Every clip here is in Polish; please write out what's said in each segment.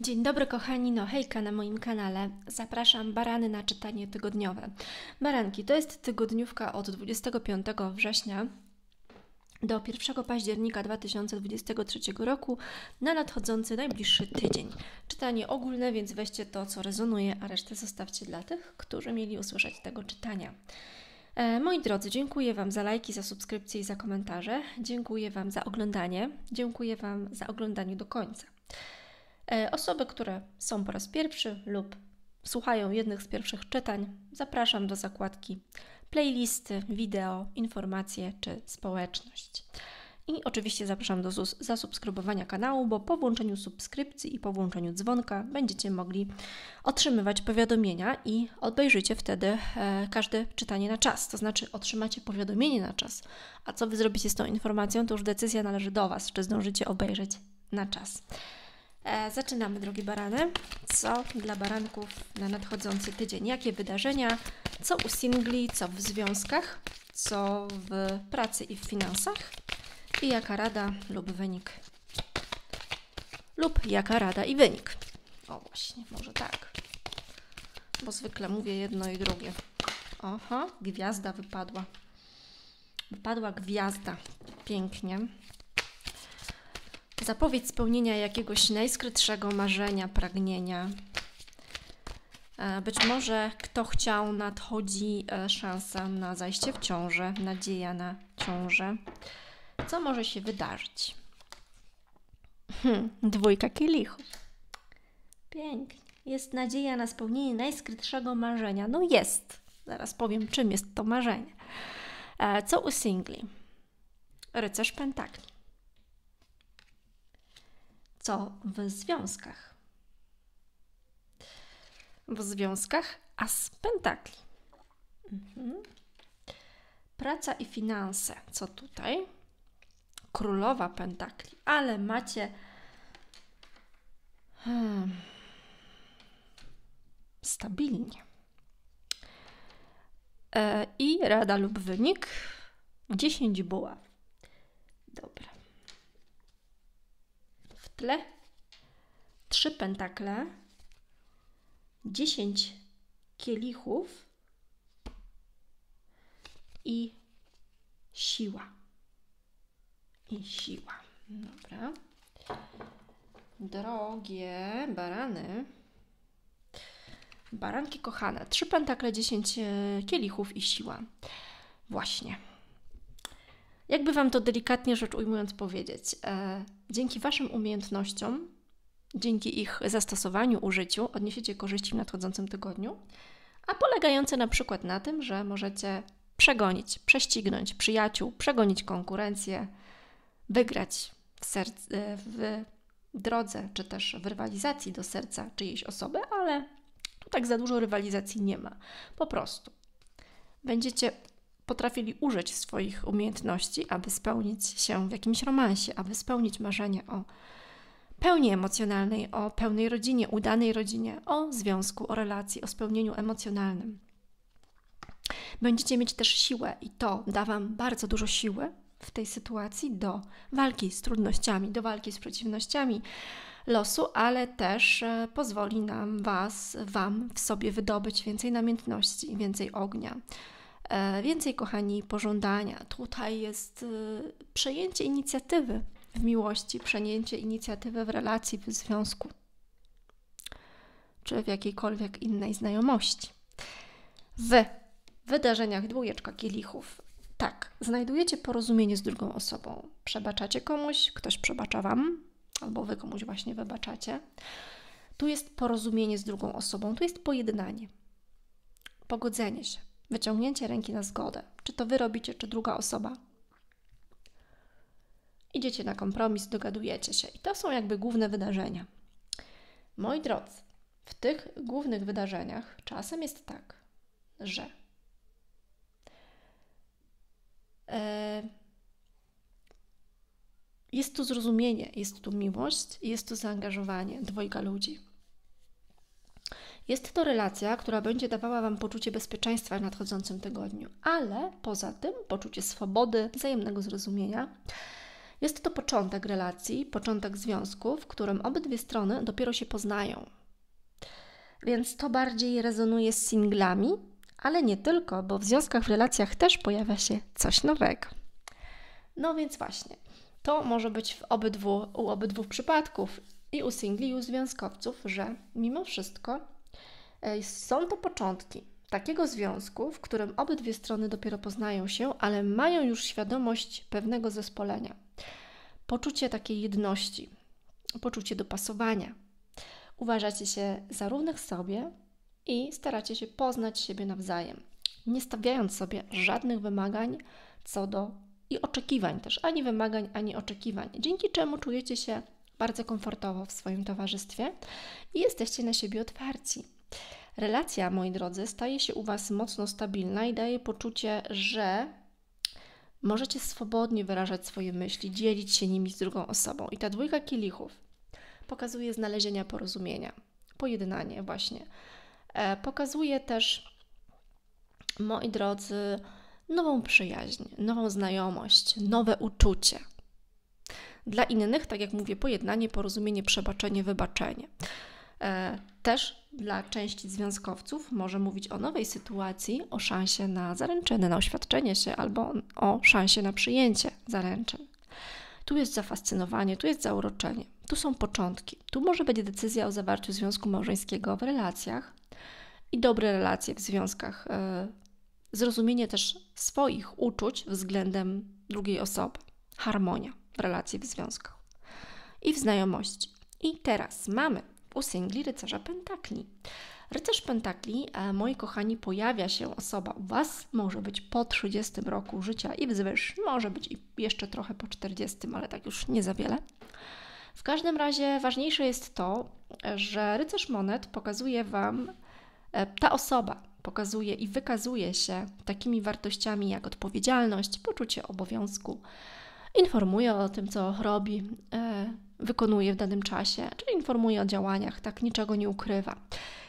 Dzień dobry kochani, no hejka na moim kanale. Zapraszam barany na czytanie tygodniowe. Baranki to jest tygodniówka od 25 września do 1 października 2023 roku na nadchodzący najbliższy tydzień. Czytanie ogólne, więc weźcie to, co rezonuje, a resztę zostawcie dla tych, którzy mieli usłyszeć tego czytania. E, moi drodzy, dziękuję Wam za lajki, za subskrypcje i za komentarze. Dziękuję Wam za oglądanie. Dziękuję Wam za oglądanie do końca. E, osoby, które są po raz pierwszy lub słuchają jednych z pierwszych czytań, zapraszam do zakładki playlisty, wideo, informacje czy społeczność. I oczywiście zapraszam do zasubskrybowania kanału, bo po włączeniu subskrypcji i po włączeniu dzwonka będziecie mogli otrzymywać powiadomienia i obejrzycie wtedy e, każde czytanie na czas. To znaczy otrzymacie powiadomienie na czas. A co Wy zrobicie z tą informacją, to już decyzja należy do Was, czy zdążycie obejrzeć na czas. E, zaczynamy, drogi barany. Co dla baranków na nadchodzący tydzień? Jakie wydarzenia? Co u singli, co w związkach, co w pracy i w finansach? I jaka rada lub wynik? Lub jaka rada i wynik? O właśnie, może tak. Bo zwykle mówię jedno i drugie. Oho, gwiazda wypadła. Wypadła gwiazda. Pięknie zapowiedź spełnienia jakiegoś najskrytszego marzenia, pragnienia. E, być może kto chciał, nadchodzi e, szansa na zajście w ciążę, nadzieja na ciążę. Co może się wydarzyć? Hmm, dwójka kielichów. Pięknie. Jest nadzieja na spełnienie najskrytszego marzenia. No jest. Zaraz powiem, czym jest to marzenie. E, co u singli? Rycerz Pentakli co w związkach. W związkach as pentakli. Mhm. Praca i finanse. Co tutaj? Królowa pentakli. Ale macie... Hmm. Stabilnie. E, I rada lub wynik. 10 buław. Dobra tle. Trzy pentakle, dziesięć kielichów i siła. I siła. Dobra. Drogie barany. Baranki kochane. Trzy pentakle, dziesięć e, kielichów i siła. Właśnie. Jakby Wam to delikatnie rzecz ujmując powiedzieć, e, dzięki Waszym umiejętnościom, dzięki ich zastosowaniu, użyciu, odniesiecie korzyści w nadchodzącym tygodniu, a polegające na przykład na tym, że możecie przegonić, prześcignąć przyjaciół, przegonić konkurencję, wygrać w, serc- e, w drodze czy też w rywalizacji do serca czyjejś osoby, ale tu tak za dużo rywalizacji nie ma. Po prostu będziecie potrafili użyć swoich umiejętności, aby spełnić się w jakimś romansie, aby spełnić marzenie o pełni emocjonalnej, o pełnej rodzinie, udanej rodzinie, o związku, o relacji, o spełnieniu emocjonalnym. Będziecie mieć też siłę i to da Wam bardzo dużo siły w tej sytuacji do walki z trudnościami, do walki z przeciwnościami losu, ale też e, pozwoli nam Was, Wam w sobie wydobyć więcej namiętności, więcej ognia E, więcej, kochani, pożądania. Tutaj jest e, przejęcie inicjatywy w miłości, przejęcie inicjatywy w relacji, w związku czy w jakiejkolwiek innej znajomości. W wydarzeniach dwójeczka kielichów. Tak, znajdujecie porozumienie z drugą osobą. Przebaczacie komuś, ktoś przebacza wam, albo wy komuś właśnie wybaczacie. Tu jest porozumienie z drugą osobą, tu jest pojednanie, pogodzenie się wyciągnięcie ręki na zgodę, czy to wy robicie, czy druga osoba. Idziecie na kompromis, dogadujecie się i to są jakby główne wydarzenia. Moi drodzy, w tych głównych wydarzeniach czasem jest tak, że e, jest tu zrozumienie, jest tu miłość, jest tu zaangażowanie dwojga ludzi. Jest to relacja, która będzie dawała Wam poczucie bezpieczeństwa w nadchodzącym tygodniu, ale poza tym poczucie swobody, wzajemnego zrozumienia. Jest to początek relacji, początek związku, w którym obydwie strony dopiero się poznają. Więc to bardziej rezonuje z singlami, ale nie tylko, bo w związkach, w relacjach też pojawia się coś nowego. No więc właśnie, to może być w obydwu, u obydwu przypadków i u singli, i u związkowców, że mimo wszystko E, są to początki takiego związku, w którym obydwie strony dopiero poznają się, ale mają już świadomość pewnego zespolenia, poczucie takiej jedności, poczucie dopasowania. Uważacie się za równych sobie i staracie się poznać siebie nawzajem, nie stawiając sobie żadnych wymagań co do i oczekiwań też, ani wymagań, ani oczekiwań, dzięki czemu czujecie się bardzo komfortowo w swoim towarzystwie i jesteście na siebie otwarci Relacja, moi drodzy, staje się u Was mocno stabilna i daje poczucie, że możecie swobodnie wyrażać swoje myśli, dzielić się nimi z drugą osobą. I ta dwójka kielichów pokazuje znalezienia porozumienia, pojednanie, właśnie. E, pokazuje też, moi drodzy, nową przyjaźń, nową znajomość, nowe uczucie. Dla innych, tak jak mówię, pojednanie, porozumienie, przebaczenie, wybaczenie. E, też dla części związkowców może mówić o nowej sytuacji, o szansie na zaręczyny, na oświadczenie się albo o szansie na przyjęcie zaręczyn. Tu jest zafascynowanie, tu jest zauroczenie, tu są początki, tu może być decyzja o zawarciu związku małżeńskiego w relacjach i dobre relacje w związkach, e, zrozumienie też swoich uczuć względem drugiej osoby, harmonia w relacji w związkach i w znajomości. I teraz mamy u singli Rycerza Pentakli. Rycerz Pentakli, e, moi kochani, pojawia się osoba u Was, może być po 30 roku życia i wzwyż, może być i jeszcze trochę po 40, ale tak już nie za wiele. W każdym razie ważniejsze jest to, że rycerz monet pokazuje Wam, e, ta osoba pokazuje i wykazuje się takimi wartościami jak odpowiedzialność, poczucie obowiązku, informuje o tym, co robi, e, wykonuje w danym czasie, czyli informuje o działaniach, tak niczego nie ukrywa.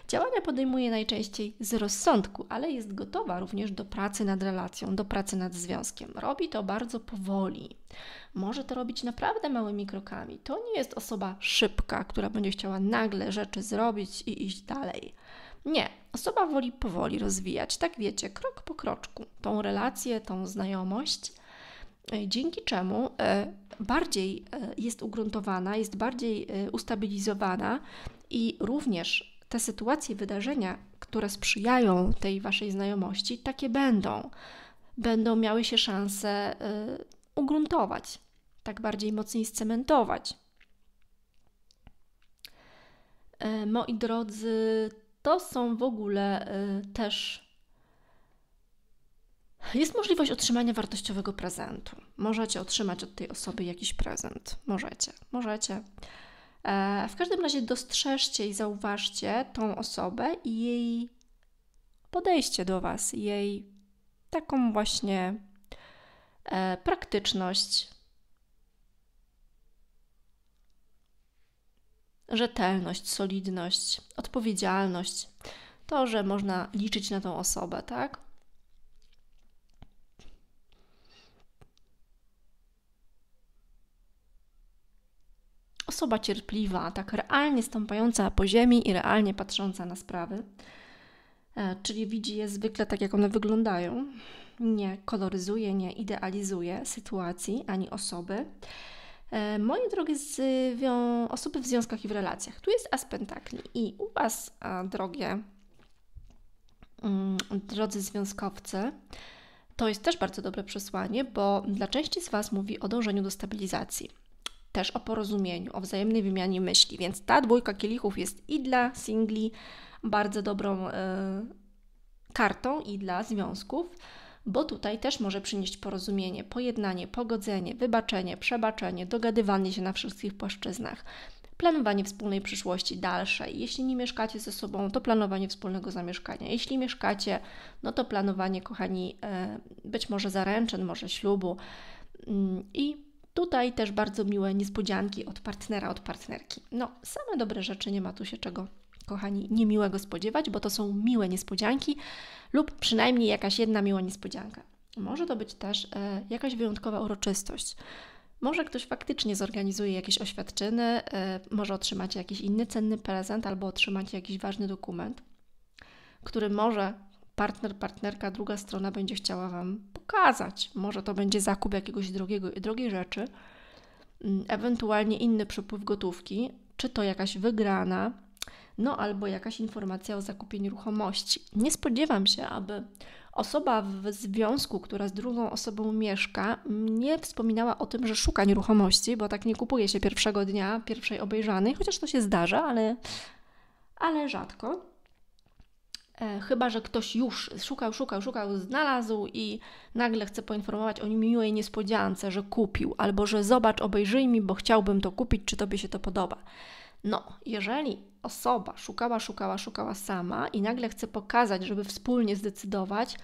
Działania podejmuje najczęściej z rozsądku, ale jest gotowa również do pracy nad relacją, do pracy nad związkiem. Robi to bardzo powoli. Może to robić naprawdę małymi krokami. To nie jest osoba szybka, która będzie chciała nagle rzeczy zrobić i iść dalej. Nie, osoba woli powoli rozwijać, tak wiecie, krok po kroczku, tą relację, tą znajomość E, dzięki czemu e, bardziej e, jest ugruntowana, jest bardziej ustabilizowana i również te sytuacje, wydarzenia, które sprzyjają tej waszej znajomości, takie będą. Będą miały się szansę ugruntować, tak bardziej mocniej scementować. Moi drodzy, to są w ogóle też jest możliwość otrzymania wartościowego prezentu. Możecie otrzymać od tej osoby jakiś prezent. Możecie, możecie. E, w każdym razie dostrzeżcie i zauważcie tą osobę i jej podejście do Was, jej taką właśnie e, praktyczność, rzetelność, solidność, odpowiedzialność, to, że można liczyć na tą osobę, tak? osoba cierpliwa, tak realnie stąpająca po ziemi i realnie patrząca na sprawy, e, czyli widzi je zwykle tak, jak one wyglądają, nie koloryzuje, nie idealizuje sytuacji ani osoby. E, moje drogie osoby w związkach i w relacjach. Tu jest Aspentakli i u Was, drogie, mm, drodzy związkowcy, to jest też bardzo dobre przesłanie, bo dla części z Was mówi o dążeniu do stabilizacji też o porozumieniu, o wzajemnej wymianie myśli. Więc ta dwójka kielichów jest i dla singli bardzo dobrą y, kartą, i dla związków, bo tutaj też może przynieść porozumienie, pojednanie, pogodzenie, wybaczenie, przebaczenie, dogadywanie się na wszystkich płaszczyznach. Planowanie wspólnej przyszłości dalszej. Jeśli nie mieszkacie ze sobą, to planowanie wspólnego zamieszkania. Jeśli mieszkacie, no to planowanie, kochani, e, być może zaręczyn, może ślubu mm, i Tutaj też bardzo miłe niespodzianki od partnera, od partnerki. No, same dobre rzeczy, nie ma tu się czego, kochani, niemiłego spodziewać, bo to są miłe niespodzianki lub przynajmniej jakaś jedna miła niespodzianka. Może to być też e, jakaś wyjątkowa uroczystość. Może ktoś faktycznie zorganizuje jakieś oświadczyny, e, może otrzymacie jakiś inny cenny prezent albo otrzymacie jakiś ważny dokument, który może partner, partnerka, druga strona będzie chciała Wam pokazać. Może to będzie zakup jakiegoś drogiego, drogiej rzeczy, mm, ewentualnie inny przepływ gotówki, czy to jakaś wygrana, no albo jakaś informacja o zakupie nieruchomości. Nie spodziewam się, aby osoba w związku, która z drugą osobą mieszka, nie wspominała o tym, że szuka nieruchomości, bo tak nie kupuje się pierwszego dnia, pierwszej obejrzanej, chociaż to się zdarza, ale, ale rzadko. E, chyba że ktoś już szukał, szukał, szukał, znalazł i nagle chce poinformować o miłej niespodziance, że kupił, albo że zobacz, obejrzyj mi, bo chciałbym to kupić, czy tobie się to podoba. No, jeżeli osoba szukała, szukała, szukała sama i nagle chce pokazać, żeby wspólnie zdecydować,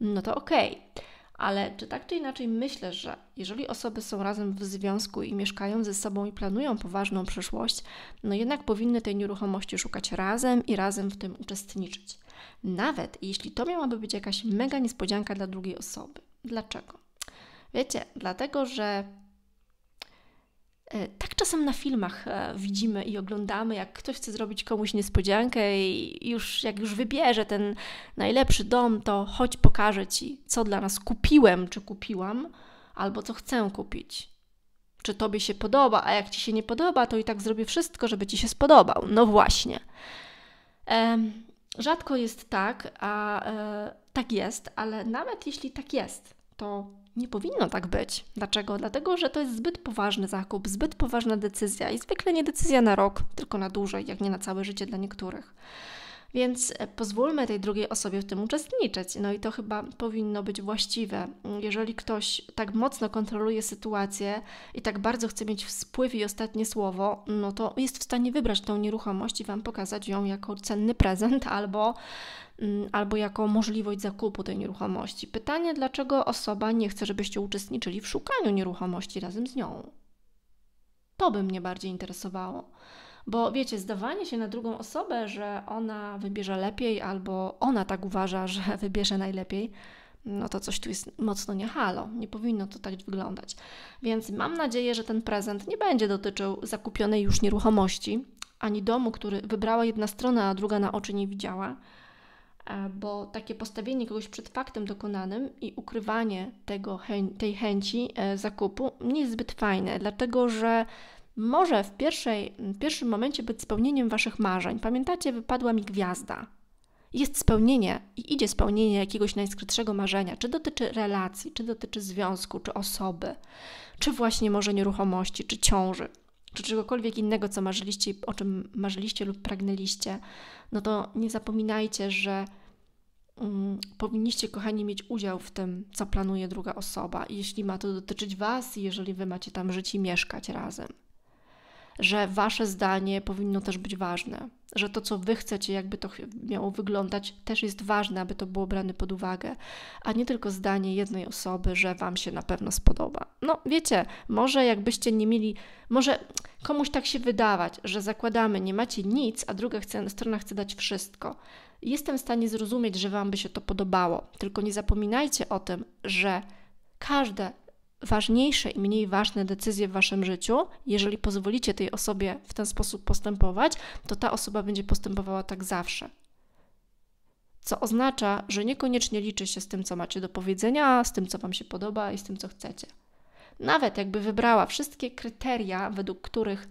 no to okej. Okay. Ale czy tak czy inaczej myślę, że jeżeli osoby są razem w związku i mieszkają ze sobą i planują poważną przyszłość, no jednak powinny tej nieruchomości szukać razem i razem w tym uczestniczyć. Nawet jeśli to miałaby być jakaś mega niespodzianka dla drugiej osoby. Dlaczego? Wiecie, dlatego, że e, tak czasem na filmach e, widzimy i oglądamy, jak ktoś chce zrobić komuś niespodziankę i już jak już wybierze ten najlepszy dom, to chodź pokażę ci, co dla nas kupiłem czy kupiłam, albo co chcę kupić. Czy tobie się podoba, a jak ci się nie podoba, to i tak zrobię wszystko, żeby ci się spodobał. No właśnie. Rzadko jest tak, a e, tak jest, ale nawet jeśli tak jest, to nie powinno tak być. Dlaczego? Dlatego, że to jest zbyt poważny zakup, zbyt poważna decyzja i zwykle nie decyzja na rok, tylko na dłużej, jak nie na całe życie dla niektórych. Więc e, pozwólmy tej drugiej osobie w tym uczestniczyć. No i to chyba powinno być właściwe. Jeżeli ktoś tak mocno kontroluje sytuację i tak bardzo chce mieć wpływ i ostatnie słowo, no to jest w stanie wybrać tą nieruchomość i Wam pokazać ją jako cenny prezent albo, mm, albo jako możliwość zakupu tej nieruchomości. Pytanie, dlaczego osoba nie chce, żebyście uczestniczyli w szukaniu nieruchomości razem z nią? To by mnie bardziej interesowało. Bo wiecie, zdawanie się na drugą osobę, że ona wybierze lepiej albo ona tak uważa, że wybierze najlepiej, no to coś tu jest mocno nie halo. Nie powinno to tak wyglądać. Więc mam nadzieję, że ten prezent nie będzie dotyczył zakupionej już nieruchomości, ani domu, który wybrała jedna strona, a druga na oczy nie widziała. E, bo takie postawienie kogoś przed faktem dokonanym i ukrywanie tego, tej chęci e, zakupu nie jest zbyt fajne, dlatego że może w, pierwszej, w pierwszym momencie być spełnieniem Waszych marzeń. Pamiętacie, wypadła mi gwiazda. Jest spełnienie i idzie spełnienie jakiegoś najskrytszego marzenia, czy dotyczy relacji, czy dotyczy związku, czy osoby, czy właśnie może nieruchomości, czy ciąży, czy czegokolwiek innego, co marzyliście, o czym marzyliście lub pragnęliście, no to nie zapominajcie, że mm, powinniście, kochani, mieć udział w tym, co planuje druga osoba, jeśli ma to dotyczyć Was i jeżeli Wy macie tam żyć i mieszkać razem że wasze zdanie powinno też być ważne, że to, co wy chcecie, jakby to miało wyglądać, też jest ważne, aby to było brane pod uwagę, a nie tylko zdanie jednej osoby, że wam się na pewno spodoba. No, wiecie, może jakbyście nie mieli, może komuś tak się wydawać, że zakładamy, nie macie nic, a druga chce, strona chce dać wszystko. Jestem w stanie zrozumieć, że wam by się to podobało, tylko nie zapominajcie o tym, że każde ważniejsze i mniej ważne decyzje w waszym życiu, jeżeli pozwolicie tej osobie w ten sposób postępować, to ta osoba będzie postępowała tak zawsze. Co oznacza, że niekoniecznie liczy się z tym, co macie do powiedzenia, z tym, co wam się podoba i z tym, co chcecie. Nawet jakby wybrała wszystkie kryteria, według których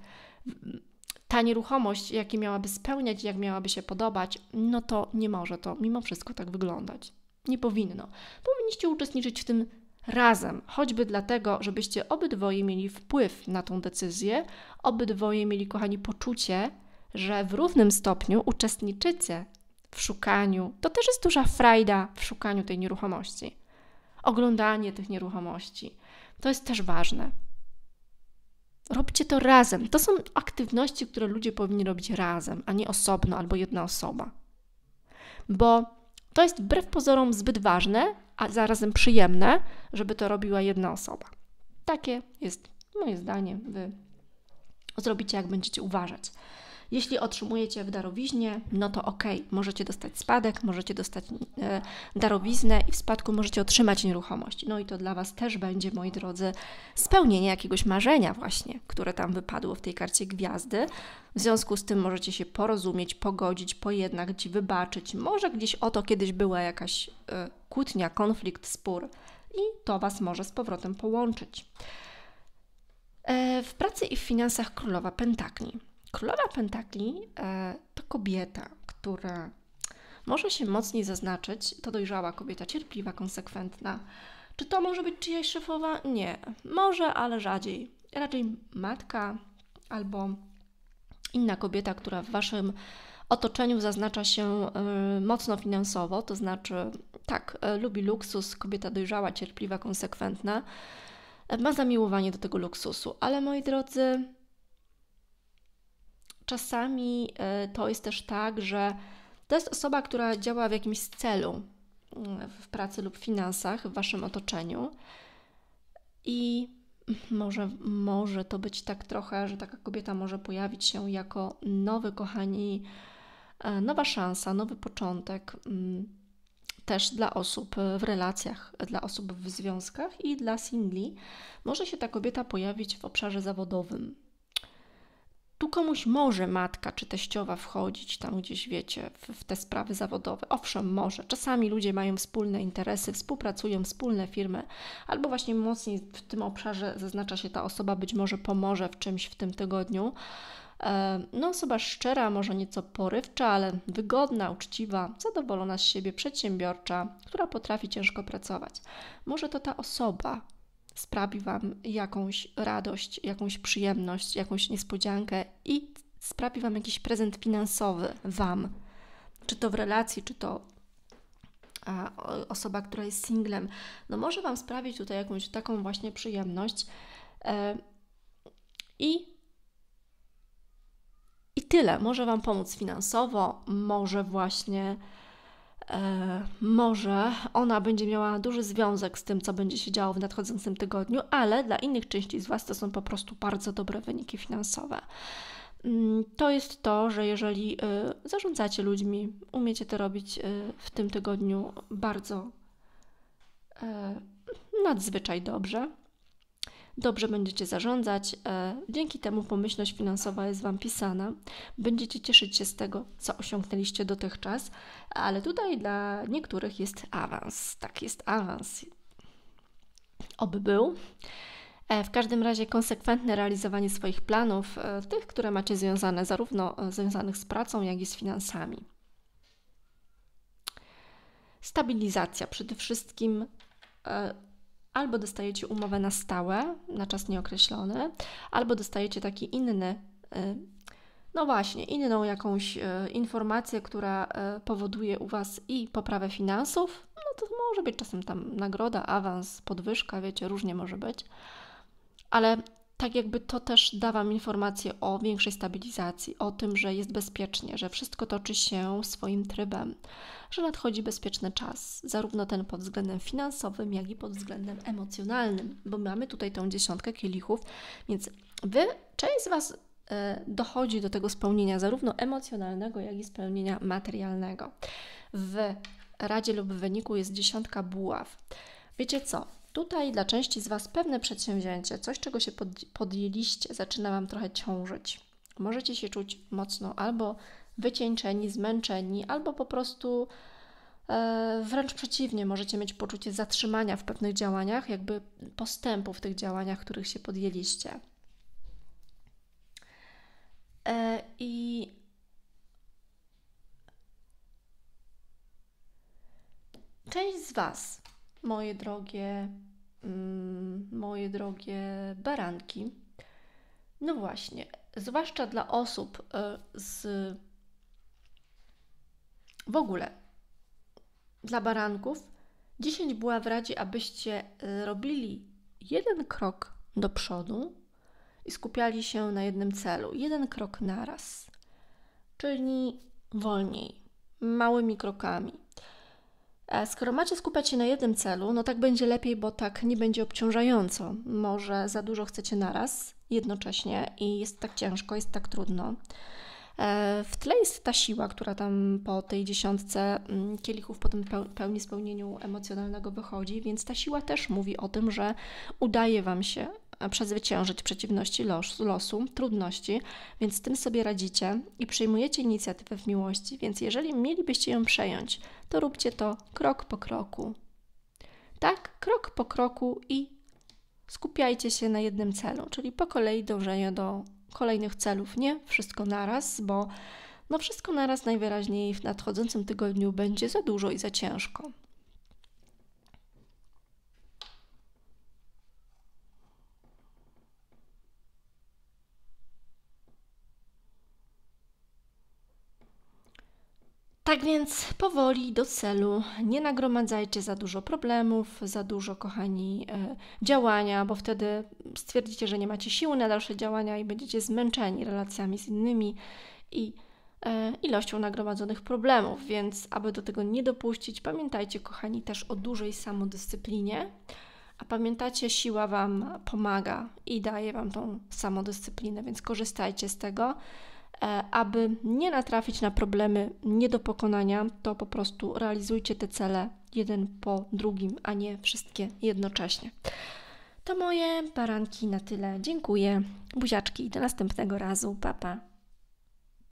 ta nieruchomość, jakie miałaby spełniać, jak miałaby się podobać, no to nie może to mimo wszystko tak wyglądać. Nie powinno. Powinniście uczestniczyć w tym razem, choćby dlatego, żebyście obydwoje mieli wpływ na tą decyzję, obydwoje mieli, kochani, poczucie, że w równym stopniu uczestniczycie w szukaniu. To też jest duża frajda w szukaniu tej nieruchomości. Oglądanie tych nieruchomości. To jest też ważne. Robcie to razem. To są aktywności, które ludzie powinni robić razem, a nie osobno albo jedna osoba. Bo to jest wbrew pozorom zbyt ważne, a zarazem przyjemne, żeby to robiła jedna osoba. Takie jest moje zdanie. Wy zrobicie, jak będziecie uważać. Jeśli otrzymujecie w darowiźnie, no to ok, możecie dostać spadek, możecie dostać e, darowiznę i w spadku możecie otrzymać nieruchomość. No i to dla Was też będzie, moi drodzy, spełnienie jakiegoś marzenia właśnie, które tam wypadło w tej karcie gwiazdy. W związku z tym możecie się porozumieć, pogodzić, pojednać, wybaczyć. Może gdzieś o to kiedyś była jakaś e, kłótnia, konflikt, spór i to Was może z powrotem połączyć. E, w pracy i w finansach królowa pentakli. Królowa Pentakli e, to kobieta, która może się mocniej zaznaczyć, to dojrzała kobieta, cierpliwa, konsekwentna. Czy to może być czyjaś szefowa? Nie. Może, ale rzadziej. Raczej matka albo inna kobieta, która w waszym otoczeniu zaznacza się y, mocno finansowo, to znaczy tak, y, lubi luksus, kobieta dojrzała, cierpliwa, konsekwentna, e, ma zamiłowanie do tego luksusu, ale moi drodzy, czasami e, to jest też tak, że to jest osoba, która działa w jakimś celu mm, w pracy lub finansach w waszym otoczeniu. I może, może to być tak trochę, że taka kobieta może pojawić się jako nowy, kochani, e, nowa szansa, nowy początek. Mm, też dla osób w relacjach, dla osób w związkach i dla singli może się ta kobieta pojawić w obszarze zawodowym tu komuś może matka czy teściowa wchodzić tam gdzieś, wiecie, w, w, te sprawy zawodowe. Owszem, może. Czasami ludzie mają wspólne interesy, współpracują, wspólne firmy, albo właśnie mocniej w tym obszarze zaznacza się ta osoba, być może pomoże w czymś w tym tygodniu. E, no, osoba szczera, może nieco porywcza, ale wygodna, uczciwa, zadowolona z siebie, przedsiębiorcza, która potrafi ciężko pracować. Może to ta osoba, sprawi Wam jakąś radość, jakąś przyjemność, jakąś niespodziankę i sprawi Wam jakiś prezent finansowy Wam. Czy to w relacji, czy to osoba, która jest singlem, no może Wam sprawić tutaj jakąś taką właśnie przyjemność. E, I i tyle. Może Wam pomóc finansowo, może właśnie E, może ona będzie miała duży związek z tym, co będzie się działo w nadchodzącym tygodniu, ale dla innych części z Was to są po prostu bardzo dobre wyniki finansowe. Mm, to jest to, że jeżeli y, zarządzacie ludźmi, umiecie to robić y, w tym tygodniu bardzo y, nadzwyczaj dobrze, dobrze będziecie zarządzać. E, dzięki temu pomyślność finansowa jest Wam pisana. Będziecie cieszyć się z tego, co osiągnęliście dotychczas, ale tutaj dla niektórych jest awans. Tak, jest awans. Oby był. E, w każdym razie konsekwentne realizowanie swoich planów, e, tych, które macie związane zarówno związanych z pracą, jak i z finansami. Stabilizacja przede wszystkim albo dostajecie umowę na stałe, na czas nieokreślony, albo dostajecie taki inny, y, no właśnie, inną jakąś y, informację, która y, powoduje u Was i poprawę finansów. No to może być czasem tam nagroda, awans, podwyżka, wiecie, różnie może być. Ale tak jakby to też da Wam informację o większej stabilizacji, o tym, że jest bezpiecznie, że wszystko toczy się swoim trybem, że nadchodzi bezpieczny czas, zarówno ten pod względem finansowym, jak i pod względem emocjonalnym, bo mamy tutaj tą dziesiątkę kielichów, więc Wy, część z Was e, dochodzi do tego spełnienia zarówno emocjonalnego, jak i spełnienia materialnego. W radzie lub w wyniku jest dziesiątka buław. Wiecie co? Tutaj dla części z Was pewne przedsięwzięcie, coś czego się podjęliście, zaczyna Wam trochę ciążyć. Możecie się czuć mocno albo wycieńczeni, zmęczeni, albo po prostu e, wręcz przeciwnie, możecie mieć poczucie zatrzymania w pewnych działaniach, jakby postępu w tych działaniach, których się podjęliście. E, I część z Was moje drogie, mm, moje drogie baranki. No właśnie, zwłaszcza dla osób y, z w ogóle dla baranków, 10 była w radzie, abyście y, robili jeden krok do przodu i skupiali się na jednym celu, jeden krok naraz, czyli wolniej, małymi krokami E, skoro macie skupiać się na jednym celu, no tak będzie lepiej, bo tak nie będzie obciążająco. Może za dużo chcecie naraz jednocześnie i jest tak ciężko, jest tak trudno. E, w tle jest ta siła, która tam po tej dziesiątce mm, kielichów, po tym pełni spełnieniu emocjonalnego wychodzi, więc ta siła też mówi o tym, że udaje Wam się e, przezwyciężyć przeciwności losu, trudności, więc z tym sobie radzicie i przyjmujecie inicjatywę w miłości, więc jeżeli mielibyście ją przejąć, to róbcie to krok po kroku. Tak, krok po kroku i skupiajcie się na jednym celu, czyli po kolei dążenie do kolejnych celów, nie wszystko naraz, bo no wszystko naraz najwyraźniej w nadchodzącym tygodniu będzie za dużo i za ciężko. Tak więc powoli do celu. Nie nagromadzajcie za dużo problemów, za dużo, kochani, e, działania, bo wtedy stwierdzicie, że nie macie siły na dalsze działania i będziecie zmęczeni relacjami z innymi i e, ilością nagromadzonych problemów. Więc, aby do tego nie dopuścić, pamiętajcie, kochani, też o dużej samodyscyplinie. A pamiętacie, siła Wam pomaga i daje Wam tą samodyscyplinę, więc korzystajcie z tego. E, aby nie natrafić na problemy nie do pokonania, to po prostu realizujcie te cele jeden po drugim, a nie wszystkie jednocześnie. To moje baranki na tyle. Dziękuję. Buziaczki do następnego razu. Pa, pa.